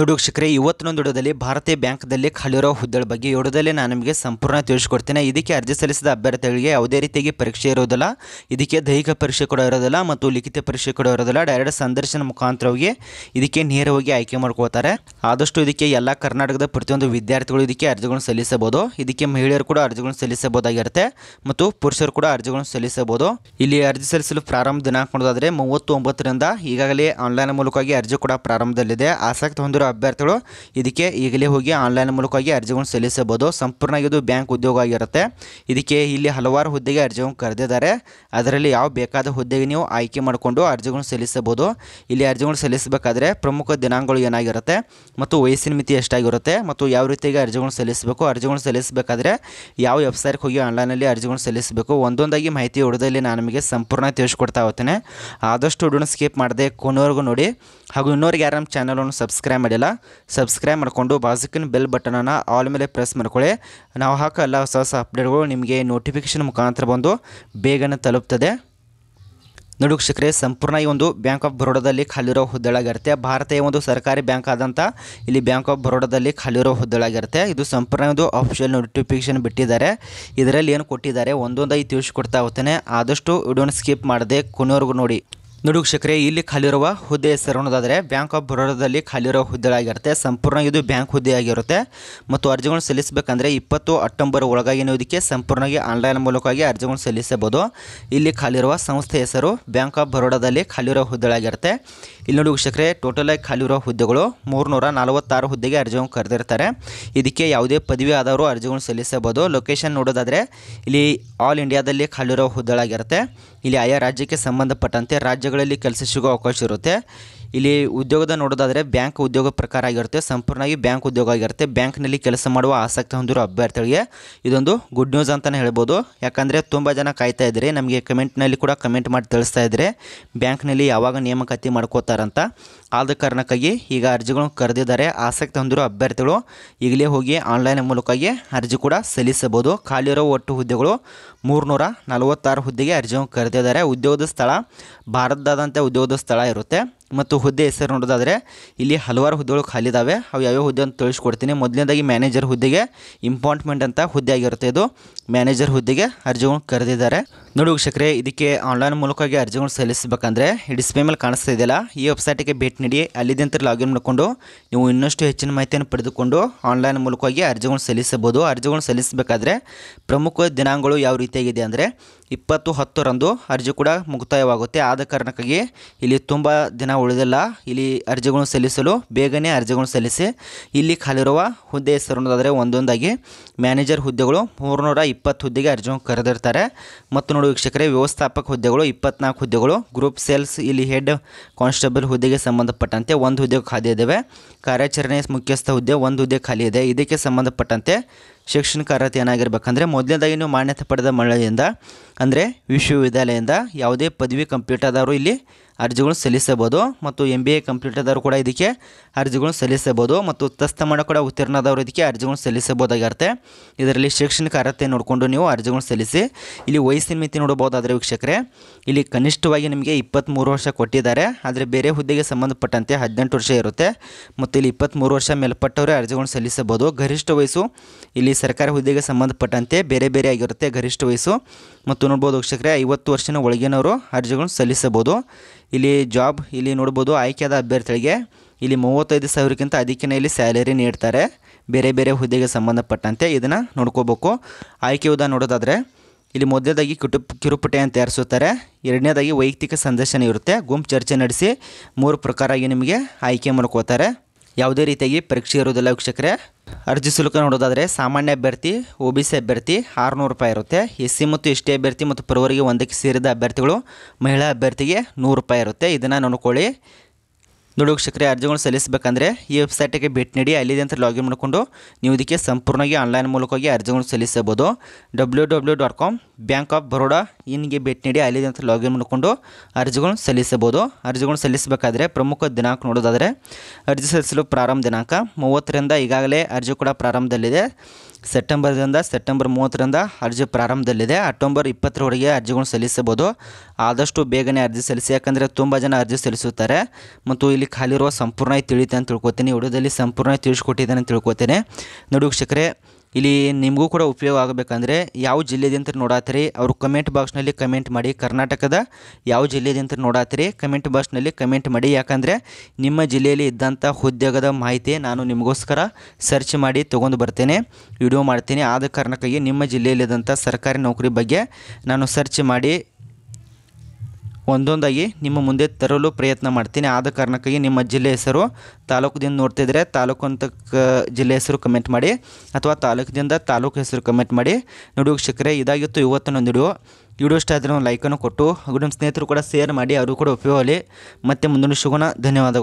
ನೋಡಿ ವೀಕ್ಷಕರೇ ಇವತ್ತಿನೊಂದು ವಿಡಿಯೋದಲ್ಲಿ ಭಾರತೀಯ ಬ್ಯಾಂಕ್ದಲ್ಲಿ ಖಾಲಿರೋ ಹುದ್ದೆಗಳ ಬಗ್ಗೆ ವಿಡಿಯೋದಲ್ಲಿ ನಾನು ನಿಮಗೆ ಸಂಪೂರ್ಣ ತಿಳಿಸಿಕೊಡ್ತೇನೆ ಇದಕ್ಕೆ ಅರ್ಜಿ ಸಲ್ಲಿಸಿದ ಅಭ್ಯರ್ಥಿಗಳಿಗೆ ಯಾವುದೇ ರೀತಿಯಾಗಿ ಪರೀಕ್ಷೆ ಇರೋದಿಲ್ಲ ಇದಕ್ಕೆ ದೈಹಿಕ ಪರೀಕ್ಷೆ ಕೂಡ ಇರೋದಿಲ್ಲ ಮತ್ತು ಲಿಖಿತ ಪರೀಕ್ಷೆ ಕೂಡ ಇರೋದಿಲ್ಲ ಡೈರೆಕ್ಟ್ ಸಂದರ್ಶನ ಮುಖಾಂತರವಾಗಿ ಇದಕ್ಕೆ ನೇರವಾಗಿ ಆಯ್ಕೆ ಮಾಡ್ಕೋತಾರೆ ಆದಷ್ಟು ಇದಕ್ಕೆ ಎಲ್ಲ ಕರ್ನಾಟಕದ ಪ್ರತಿಯೊಂದು ವಿದ್ಯಾರ್ಥಿಗಳು ಇದಕ್ಕೆ ಅರ್ಜಿಗಳನ್ನು ಸಲ್ಲಿಸಬಹುದು ಇದಕ್ಕೆ ಮಹಿಳೆಯರು ಕೂಡ ಅರ್ಜಿಗಳನ್ನು ಸಲ್ಲಿಸಬಹುದಾಗಿರುತ್ತೆ ಮತ್ತು ಪುರುಷರು ಕೂಡ ಅರ್ಜಿಗಳನ್ನು ಸಲ್ಲಿಸಬಹುದು ಇಲ್ಲಿ ಅರ್ಜಿ ಸಲ್ಲಿಸಲು ಪ್ರಾರಂಭ ದಿನಾಂಕ ನೋಡೋದಾದರೆ ಮೂವತ್ತು ಒಂಬತ್ತರಿಂದ ಈಗಾಗಲೇ ಆನ್ಲೈನ್ ಮೂಲಕವಾಗಿ ಅರ್ಜಿ ಕೂಡ ಪ್ರಾರಂಭದಲ್ಲಿದೆ ಆಸಕ್ತಿ ಹೊಂದಿರುವ ಅಭ್ಯರ್ಥಿಗಳು ಇದಕ್ಕೆ ಈಗಲೇ ಹೋಗಿ ಆನ್ಲೈನ್ ಮೂಲಕವಾಗಿ ಅರ್ಜಿಗಳನ್ನು ಸಲ್ಲಿಸಬಹುದು ಸಂಪೂರ್ಣ ಇದು ಬ್ಯಾಂಕ್ ಉದ್ಯೋಗ ಆಗಿರುತ್ತೆ ಇದಕ್ಕೆ ಇಲ್ಲಿ ಹಲವಾರು ಹುದ್ದೆಗೆ ಅರ್ಜಿಗಳನ್ನು ಕರೆದಿದ್ದಾರೆ ಅದರಲ್ಲಿ ಯಾವ ಬೇಕಾದ ಹುದ್ದೆಗೆ ನೀವು ಆಯ್ಕೆ ಮಾಡಿಕೊಂಡು ಅರ್ಜಿಗಳನ್ನು ಸಲ್ಲಿಸಬಹುದು ಇಲ್ಲಿ ಅರ್ಜಿಗಳು ಸಲ್ಲಿಸಬೇಕಾದ್ರೆ ಪ್ರಮುಖ ದಿನಾಂಕಗಳು ಏನಾಗಿರುತ್ತೆ ಮತ್ತು ವಯಸ್ಸಿನ ಮಿತಿ ಎಷ್ಟಾಗಿರುತ್ತೆ ಮತ್ತು ಯಾವ ರೀತಿಯಾಗಿ ಅರ್ಜಿಗಳನ್ನು ಸಲ್ಲಿಸಬೇಕು ಅರ್ಜಿಗಳನ್ನು ಸಲ್ಲಿಸಬೇಕಾದ್ರೆ ಯಾವ ವೆಬ್ಸೈಟ್ಗೆ ಹೋಗಿ ಆನ್ಲೈನಲ್ಲಿ ಅರ್ಜಿಗಳನ್ನು ಸಲ್ಲಿಸಬೇಕು ಒಂದೊಂದಾಗಿ ಮಾಹಿತಿ ಹೊಡೆದಲ್ಲಿ ನಾನು ನಿಮಗೆ ಸಂಪೂರ್ಣ ತಿಳಿಸ್ಕೊಡ್ತಾ ಹೋಗ್ತೇನೆ ಆದಷ್ಟು ಹುಡುಗನ ಸ್ಕಿಪ್ ಮಾಡದೆ ಕೊನೆವರೆಗೂ ನೋಡಿ ಹಾಗೂ ಇನ್ನೋರಿಗೆ ಯಾರು ನಮ್ಮ ಚಾನಲನ್ನು ಸಬ್ಸ್ಕ್ರೈಬ್ ಮಾಡಿಲ್ಲ ಸಬ್ಸ್ಕ್ರೈಬ್ ಮಾಡಿಕೊಂಡು ಬಾಜುಕಿನ ಬೆಲ್ ಬಟನನ್ನು ಆಲ್ ಮೇಲೆ ಪ್ರೆಸ್ ಮಾಡ್ಕೊಳ್ಳಿ ನಾವು ಹಾಕೋ ಎಲ್ಲ ಹೊಸ ಹೊಸ ಅಪ್ಡೇಟ್ಗಳು ನಿಮಗೆ ನೋಟಿಫಿಕೇಶನ್ ಮುಖಾಂತರ ಬಂದು ಬೇಗನೆ ತಲುಪ್ತದೆ ನೋಡಿ ವೀಕ್ಷಕರೇ ಸಂಪೂರ್ಣ ಈ ಒಂದು ಬ್ಯಾಂಕ್ ಆಫ್ ಬರೋಡಾದಲ್ಲಿ ಖಾಲಿರೋ ಹುದ್ದೆಳಾಗಿರುತ್ತೆ ಭಾರತೀಯ ಒಂದು ಸರ್ಕಾರಿ ಬ್ಯಾಂಕ್ ಆದಂಥ ಇಲ್ಲಿ ಬ್ಯಾಂಕ್ ಆಫ್ ಬರೋಡಾದಲ್ಲಿ ಖಾಲಿರೋ ಹುದ್ದೆಳಾಗಿರುತ್ತೆ ಇದು ಸಂಪೂರ್ಣ ಒಂದು ಆಫಿಷಿಯಲ್ ನೋಟಿಫಿಕೇಶನ್ ಬಿಟ್ಟಿದ್ದಾರೆ ಇದರಲ್ಲಿ ಏನು ಕೊಟ್ಟಿದ್ದಾರೆ ಒಂದೊಂದಾಗಿ ಕೊಡ್ತಾ ಹೋಗ್ತೇನೆ ಆದಷ್ಟು ವಿಡಿಯೋನ ಸ್ಕಿಪ್ ಮಾಡದೆ ಕೊನೆಯವರೆಗೂ ನೋಡಿ ನೋಡಿ ವೀಕ್ಷಕರೇ ಇಲ್ಲಿ ಖಾಲಿರುವ ಹುದ್ದೆ ಹೆಸರು ಅನ್ನೋದಾದರೆ ಬ್ಯಾಂಕ್ ಆಫ್ ಬರೋಡಾದಲ್ಲಿ ಖಾಲಿರುವ ಹುದ್ದೆಗಳಾಗಿರುತ್ತೆ ಸಂಪೂರ್ಣ ಇದು ಬ್ಯಾಂಕ್ ಹುದ್ದೆ ಆಗಿರುತ್ತೆ ಮತ್ತು ಅರ್ಜಿಗಳನ್ನು ಸಲ್ಲಿಸಬೇಕಂದ್ರೆ ಇಪ್ಪತ್ತು ಅಕ್ಟೋಬರ್ ಒಳಗಾಗಿ ಇದಕ್ಕೆ ಸಂಪೂರ್ಣವಾಗಿ ಆನ್ಲೈನ್ ಮೂಲಕವಾಗಿ ಅರ್ಜಿಗಳನ್ನು ಸಲ್ಲಿಸಬಹುದು ಇಲ್ಲಿ ಖಾಲಿರುವ ಸಂಸ್ಥೆ ಹೆಸರು ಬ್ಯಾಂಕ್ ಆಫ್ ಬರೋಡಾದಲ್ಲಿ ಖಾಲಿರೋ ಹುದ್ದೆಗಳಾಗಿರುತ್ತೆ ಇಲ್ಲಿ ನೋಡಿ ಟೋಟಲ್ ಟೋಟಲಾಗಿ ಖಾಲಿರೋ ಹುದ್ದೆಗಳು ಮೂರುನೂರ ನಲವತ್ತಾರು ಹುದ್ದೆಗೆ ಅರ್ಜಿಗಳನ್ನು ಕರೆದಿರ್ತಾರೆ ಇದಕ್ಕೆ ಯಾವುದೇ ಪದವಿ ಆದವರು ಅರ್ಜಿಗಳನ್ನು ಸಲ್ಲಿಸಬಹುದು ಲೊಕೇಶನ್ ನೋಡೋದಾದರೆ ಇಲ್ಲಿ ಆಲ್ ಇಂಡಿಯಾದಲ್ಲಿ ಖಾಲಿರೋ ಹುದ್ದೆಗಳಾಗಿರುತ್ತೆ ಇಲ್ಲಿ ಆಯಾ ರಾಜ್ಯಕ್ಕೆ ಸಂಬಂಧಪಟ್ಟಂತೆ ರಾಜ್ಯಗಳಲ್ಲಿ ಕೆಲಸ ಸಿಗೋ ಅವಕಾಶ ಇರುತ್ತೆ ಇಲ್ಲಿ ಉದ್ಯೋಗದ ನೋಡೋದಾದರೆ ಬ್ಯಾಂಕ್ ಉದ್ಯೋಗ ಪ್ರಕಾರ ಆಗಿರುತ್ತೆ ಸಂಪೂರ್ಣವಾಗಿ ಬ್ಯಾಂಕ್ ಉದ್ಯೋಗ ಆಗಿರುತ್ತೆ ಬ್ಯಾಂಕ್ನಲ್ಲಿ ಕೆಲಸ ಮಾಡುವ ಆಸಕ್ತಿ ಹೊಂದಿರೋ ಅಭ್ಯರ್ಥಿಗಳಿಗೆ ಇದೊಂದು ಗುಡ್ ನ್ಯೂಸ್ ಅಂತಲೇ ಹೇಳ್ಬೋದು ಯಾಕಂದರೆ ತುಂಬ ಜನ ಕಾಯ್ತಾ ಇದ್ದಾರೆ ನಮಗೆ ಕಮೆಂಟ್ನಲ್ಲಿ ಕೂಡ ಕಮೆಂಟ್ ಮಾಡಿ ತಿಳಿಸ್ತಾ ಇದ್ದಾರೆ ಬ್ಯಾಂಕ್ನಲ್ಲಿ ಯಾವಾಗ ನೇಮಕಾತಿ ಮಾಡ್ಕೋತಾರಂತ ಆದ ಕಾರಣಕ್ಕಾಗಿ ಈಗ ಅರ್ಜಿಗಳನ್ನು ಕರೆದಿದ್ದಾರೆ ಆಸಕ್ತಿ ಹೊಂದಿರೋ ಅಭ್ಯರ್ಥಿಗಳು ಈಗಲೇ ಹೋಗಿ ಆನ್ಲೈನ್ ಮೂಲಕವಾಗಿ ಅರ್ಜಿ ಕೂಡ ಸಲ್ಲಿಸಬಹುದು ಇರೋ ಒಟ್ಟು ಹುದ್ದೆಗಳು ಮೂರುನೂರ ನಲವತ್ತಾರು ಹುದ್ದೆಗೆ ಅರ್ಜಿಯನ್ನು ಕರೆದಿದ್ದಾರೆ ಉದ್ಯೋಗದ ಸ್ಥಳ ಭಾರತದಾದಂಥ ಉದ್ಯೋಗದ ಸ್ಥಳ ಇರುತ್ತೆ ಮತ್ತು ಹುದ್ದೆ ಹೆಸರು ನೋಡೋದಾದರೆ ಇಲ್ಲಿ ಹಲವಾರು ಹುದ್ದೆಗಳು ಖಾಲಿ ಖಾಲಿದಾವೆ ಅವು ಯಾವ್ಯಾವ ಹುದ್ದೆ ಅಂತ ತಿಳಿಸ್ಕೊಡ್ತೀನಿ ಮೊದಲನೇದಾಗಿ ಮ್ಯಾನೇಜರ್ ಹುದ್ದೆಗೆ ಇಂಪಾರ್ಟ್ಮೆಂಟ್ ಅಂತ ಹುದ್ದೆ ಆಗಿರುತ್ತೆ ಇದು ಮ್ಯಾನೇಜರ್ ಹುದ್ದೆಗೆ ಅರ್ಜಿಗಳು ಕರೆದಿದ್ದಾರೆ ನೋಡಿ ವೀಕ್ಷಕರೇ ಇದಕ್ಕೆ ಆನ್ಲೈನ್ ಮೂಲಕವಾಗಿ ಅರ್ಜಿಗಳು ಸಲ್ಲಿಸಬೇಕಂದ್ರೆ ಈ ಡಿಸ್ಪ್ಲೇ ಮೇಲೆ ಕಾಣಿಸ್ತಾ ಇದೆಯಲ್ಲ ಈ ವೆಬ್ಸೈಟಿಗೆ ಭೇಟಿ ನೀಡಿ ಅಲ್ಲಿದ್ದಂತ ಲಾಗಿನ್ ಮಾಡಿಕೊಂಡು ನೀವು ಇನ್ನಷ್ಟು ಹೆಚ್ಚಿನ ಮಾಹಿತಿಯನ್ನು ಪಡೆದುಕೊಂಡು ಆನ್ಲೈನ್ ಮೂಲಕವಾಗಿ ಅರ್ಜಿಗಳನ್ನು ಸಲ್ಲಿಸಬಹುದು ಅರ್ಜಿಗಳು ಸಲ್ಲಿಸಬೇಕಾದ್ರೆ ಪ್ರಮುಖ ದಿನಾಂಕಗಳು ಯಾವ ರೀತಿಯಾಗಿದೆ ಅಂದರೆ ಇಪ್ಪತ್ತು ಹತ್ತರಂದು ಅರ್ಜಿ ಕೂಡ ಮುಕ್ತಾಯವಾಗುತ್ತೆ ಆದ ಕಾರಣಕ್ಕಾಗಿ ಇಲ್ಲಿ ತುಂಬ ದಿನ ಉಳಿದಿಲ್ಲ ಇಲ್ಲಿ ಅರ್ಜಿಗಳನ್ನು ಸಲ್ಲಿಸಲು ಬೇಗನೆ ಅರ್ಜಿಗಳನ್ನು ಸಲ್ಲಿಸಿ ಇಲ್ಲಿ ಖಾಲಿರುವ ಹುದ್ದೆ ಹೆಸರುದಾದರೆ ಒಂದೊಂದಾಗಿ ಮ್ಯಾನೇಜರ್ ಹುದ್ದೆಗಳು ಮೂರುನೂರ ಇಪ್ಪತ್ತು ಹುದ್ದೆಗೆ ಅರ್ಜಿಗಳು ಕರೆದಿರ್ತಾರೆ ಮತ್ತು ನೋಡಿ ವೀಕ್ಷಕರೇ ವ್ಯವಸ್ಥಾಪಕ ಹುದ್ದೆಗಳು ಇಪ್ಪತ್ನಾಲ್ಕು ಹುದ್ದೆಗಳು ಗ್ರೂಪ್ ಸೇಲ್ಸ್ ಇಲ್ಲಿ ಹೆಡ್ ಕಾನ್ಸ್ಟೇಬಲ್ ಹುದ್ದೆಗೆ ಸಂಬಂಧಪಟ್ಟಂತೆ ಒಂದು ಹುದ್ದೆ ಖಾಲಿ ಇದ್ದಾವೆ ಕಾರ್ಯಾಚರಣೆ ಮುಖ್ಯಸ್ಥ ಹುದ್ದೆ ಒಂದು ಹುದ್ದೆ ಖಾಲಿ ಇದೆ ಇದಕ್ಕೆ ಸಂಬಂಧಪಟ್ಟಂತೆ ಶೈಕ್ಷಣಿಕ ಅರ್ಹತೆ ಏನಾಗಿರ್ಬೇಕಂದ್ರೆ ಮೊದಲನೇದಾಗಿ ನೀವು ಮಾನ್ಯತೆ ಪಡೆದ ಮಂಡಳಿಯಿಂದ ಅಂದರೆ ವಿಶ್ವವಿದ್ಯಾಲಯದಿಂದ ಯಾವುದೇ ಪದವಿ ಕಂಪ್ಲೀಟ್ ಆದವರು ಇಲ್ಲಿ ಅರ್ಜಿಗಳನ್ನು ಸಲ್ಲಿಸಬಹುದು ಮತ್ತು ಎಂ ಬಿ ಎ ಕಂಪ್ಲೀಟ್ ಆದವರು ಕೂಡ ಇದಕ್ಕೆ ಅರ್ಜಿಗಳನ್ನು ಸಲ್ಲಿಸಬಹುದು ಮತ್ತು ತಸ್ತಮಾನ ಕೂಡ ಉತ್ತೀರ್ಣದವರು ಇದಕ್ಕೆ ಅರ್ಜಿಗಳನ್ನು ಸಲ್ಲಿಸಬಹುದಾಗಿರುತ್ತೆ ಇದರಲ್ಲಿ ಶೈಕ್ಷಣಿಕ ಅರ್ಹತೆ ನೋಡಿಕೊಂಡು ನೀವು ಅರ್ಜಿಗಳನ್ನು ಸಲ್ಲಿಸಿ ಇಲ್ಲಿ ವಯಸ್ಸಿನ ಮಿತಿ ನೋಡಬಹುದಾದರೆ ವೀಕ್ಷಕರೇ ಇಲ್ಲಿ ಕನಿಷ್ಠವಾಗಿ ನಿಮಗೆ ಇಪ್ಪತ್ತ್ಮೂರು ವರ್ಷ ಕೊಟ್ಟಿದ್ದಾರೆ ಆದರೆ ಬೇರೆ ಹುದ್ದೆಗೆ ಸಂಬಂಧಪಟ್ಟಂತೆ ಹದಿನೆಂಟು ವರ್ಷ ಇರುತ್ತೆ ಮತ್ತು ಇಲ್ಲಿ ಇಪ್ಪತ್ತ್ಮೂರು ವರ್ಷ ಮೇಲ್ಪಟ್ಟವರೇ ಅರ್ಜಿಗಳನ್ನು ಸಲ್ಲಿಸಬಹುದು ಗರಿಷ್ಠ ವಯಸ್ಸು ಇಲ್ಲಿ ಸರ್ಕಾರಿ ಹುದ್ದೆಗೆ ಸಂಬಂಧಪಟ್ಟಂತೆ ಬೇರೆ ಬೇರೆ ಆಗಿರುತ್ತೆ ಗರಿಷ್ಠ ವಯಸ್ಸು ಮತ್ತು ನೋಡ್ಬೋದು ವೀಕ್ಷಕರೇ ಐವತ್ತು ವರ್ಷದ ಒಳಗಿನವರು ಅರ್ಜಿಗಳನ್ನು ಸಲ್ಲಿಸಬಹುದು ಇಲ್ಲಿ ಜಾಬ್ ಇಲ್ಲಿ ನೋಡ್ಬೋದು ಆಯ್ಕೆಯಾದ ಅಭ್ಯರ್ಥಿಗಳಿಗೆ ಇಲ್ಲಿ ಮೂವತ್ತೈದು ಸಾವಿರಕ್ಕಿಂತ ಅದಕ್ಕಿಂತ ಇಲ್ಲಿ ಸ್ಯಾಲರಿ ನೀಡ್ತಾರೆ ಬೇರೆ ಬೇರೆ ಹುದ್ದೆಗೆ ಸಂಬಂಧಪಟ್ಟಂತೆ ಇದನ್ನು ನೋಡ್ಕೋಬೇಕು ಆಯ್ಕೆ ಹುದ್ದೆ ನೋಡೋದಾದರೆ ಇಲ್ಲಿ ಮೊದಲನೇದಾಗಿ ಕಿಟು ಕಿರುಪಟೆಯನ್ನು ತಯಾರಿಸುತ್ತಾರೆ ಎರಡನೇದಾಗಿ ವೈಯಕ್ತಿಕ ಸಂದರ್ಶನ ಇರುತ್ತೆ ಗುಂಪು ಚರ್ಚೆ ನಡೆಸಿ ಮೂರು ಪ್ರಕಾರಾಗಿ ನಿಮಗೆ ಆಯ್ಕೆ ಮಾಡ್ಕೋತಾರೆ ಯಾವುದೇ ರೀತಿಯಾಗಿ ಪರೀಕ್ಷೆ ಇರೋದಿಲ್ಲ ವೀಕ್ಷಕರೇ ಅರ್ಜಿ ಶುಲ್ಕ ನೋಡೋದಾದರೆ ಸಾಮಾನ್ಯ ಅಭ್ಯರ್ಥಿ ಒ ಬಿ ಸಿ ಅಭ್ಯರ್ಥಿ ಆರುನೂರು ರೂಪಾಯಿ ಇರುತ್ತೆ ಎಸ್ ಸಿ ಮತ್ತು ಎಸ್ ಟಿ ಅಭ್ಯರ್ಥಿ ಮತ್ತು ಪರವರಿಗೆ ಒಂದಕ್ಕೆ ಸೇರಿದ ಅಭ್ಯರ್ಥಿಗಳು ಮಹಿಳಾ ಅಭ್ಯರ್ಥಿಗೆ ನೂರು ರೂಪಾಯಿ ಇರುತ್ತೆ ಇದನ್ನು ನೋಡ್ಕೊಳ್ಳಿ ನೋಡಿ ವೀಕ್ಷಕರೇ ಅರ್ಜಿಗಳು ಸಲ್ಲಿಸಬೇಕಂದ್ರೆ ಈ ವೆಬ್ಸೈಟಿಗೆ ಭೇಟಿ ನೀಡಿ ಅಲ್ಲಿದೆ ಅಂತ ಲಾಗಿನ್ ಮಾಡಿಕೊಂಡು ನೀವು ಇದಕ್ಕೆ ಸಂಪೂರ್ಣವಾಗಿ ಆನ್ಲೈನ್ ಮೂಲಕವಾಗಿ ಅರ್ಜಿಗಳು ಸಲ್ಲಿಸಬಹುದು W W dot com bank of Baroda ಇನ್ಗೆ ಭೇಟಿ ನೀಡಿ ಅಲ್ಲಿದೆ ಅಂತ ಲಾಗಿನ್ ಮಾಡಿಕೊಂಡು ಅರ್ಜಿಗಳನ್ನು ಸಲ್ಲಿಸಬಹುದು ಅರ್ಜಿಗಳು ಸಲ್ಲಿಸಬೇಕಾದ್ರೆ ಪ್ರಮುಖ ದಿನಾಂಕ ನೋಡೋದಾದರೆ ಅರ್ಜಿ ಸಲ್ಲಿಸಲು ಪ್ರಾರಂಭ ದಿನಾಂಕ ಮೂವತ್ತರಿಂದ ಈಗಾಗಲೇ ಅರ್ಜಿ ಕೂಡ ಪ್ರಾರಂಭದಲ್ಲಿದೆ ಸೆಪ್ಟೆಂಬರ್ದಿಂದ ಸೆಪ್ಟೆಂಬರ್ ಮೂವತ್ತರಿಂದ ಅರ್ಜಿ ಪ್ರಾರಂಭದಲ್ಲಿದೆ ಅಕ್ಟೋಬರ್ ಇಪ್ಪತ್ತರವರೆಗೆ ಅರ್ಜಿಗಳನ್ನು ಸಲ್ಲಿಸಬಹುದು ಆದಷ್ಟು ಬೇಗನೆ ಅರ್ಜಿ ಸಲ್ಲಿಸಿ ಯಾಕಂದರೆ ತುಂಬ ಜನ ಅರ್ಜಿ ಸಲ್ಲಿಸುತ್ತಾರೆ ಮತ್ತು ಇಲ್ಲಿ ಖಾಲಿರುವ ಸಂಪೂರ್ಣವಾಗಿ ತಿಳಿಯುತ್ತೆ ಅಂತ ತಿಳ್ಕೊತೀನಿ ವಿಡಿಯೋದಲ್ಲಿ ಸಂಪೂರ್ಣವಾಗಿ ತಿಳಿಸ್ಕೊಟ್ಟಿದ್ದೇನೆ ತಿಳ್ಕೊತೇನೆ ನೋಡಿ ವೀಕ್ಷಕರೇ ಇಲ್ಲಿ ನಿಮಗೂ ಕೂಡ ಉಪಯೋಗ ಆಗಬೇಕಂದ್ರೆ ಯಾವ ಜಿಲ್ಲೆದಿಂತ ನೋಡಾತ್ರಿ ಅವರು ಕಮೆಂಟ್ ಬಾಕ್ಸ್ನಲ್ಲಿ ಕಮೆಂಟ್ ಮಾಡಿ ಕರ್ನಾಟಕದ ಯಾವ ಜಿಲ್ಲೆದಿಂತ ನೋಡಾತ್ರಿ ಕಮೆಂಟ್ ಬಾಕ್ಸ್ನಲ್ಲಿ ಕಮೆಂಟ್ ಮಾಡಿ ಯಾಕಂದರೆ ನಿಮ್ಮ ಜಿಲ್ಲೆಯಲ್ಲಿ ಇದ್ದಂಥ ಉದ್ಯೋಗದ ಮಾಹಿತಿ ನಾನು ನಿಮಗೋಸ್ಕರ ಸರ್ಚ್ ಮಾಡಿ ತೊಗೊಂಡು ಬರ್ತೇನೆ ವಿಡಿಯೋ ಮಾಡ್ತೀನಿ ಆದ ಕಾರಣಕ್ಕಾಗಿ ನಿಮ್ಮ ಜಿಲ್ಲೆಯಲ್ಲಿದ್ದಂಥ ಸರ್ಕಾರಿ ನೌಕರಿ ಬಗ್ಗೆ ನಾನು ಸರ್ಚ್ ಮಾಡಿ ಒಂದೊಂದಾಗಿ ನಿಮ್ಮ ಮುಂದೆ ತರಲು ಪ್ರಯತ್ನ ಮಾಡ್ತೀನಿ ಆದ ಕಾರಣಕ್ಕಾಗಿ ನಿಮ್ಮ ಜಿಲ್ಲೆ ಹೆಸರು ತಾಲೂಕದಿಂದ ನೋಡ್ತಿದ್ರೆ ತಾಲೂಕು ಅಂತ ಕ ಜಿಲ್ಲೆ ಹೆಸರು ಕಮೆಂಟ್ ಮಾಡಿ ಅಥವಾ ತಾಲೂಕಿನಿಂದ ತಾಲೂಕು ಹೆಸರು ಕಮೆಂಟ್ ಮಾಡಿ ನೋಡಿ ವೀಕ್ಷಕರೇ ಇದಾಗಿತ್ತು ಇವತ್ತನ್ನು ವಿಡಿಯೋ ವಿಡಿಯೋ ಇಷ್ಟ ಆದರೆ ಒಂದು ಲೈಕನ್ನು ಕೊಟ್ಟು ಹಾಗೂ ನಿಮ್ಮ ಸ್ನೇಹಿತರು ಕೂಡ ಶೇರ್ ಮಾಡಿ ಅವರು ಕೂಡ ಉಪಯೋಗಲಿ ಮತ್ತೆ ಮುಂದಿನ ಶುಗುಣ ಧನ್ಯವಾದಗಳು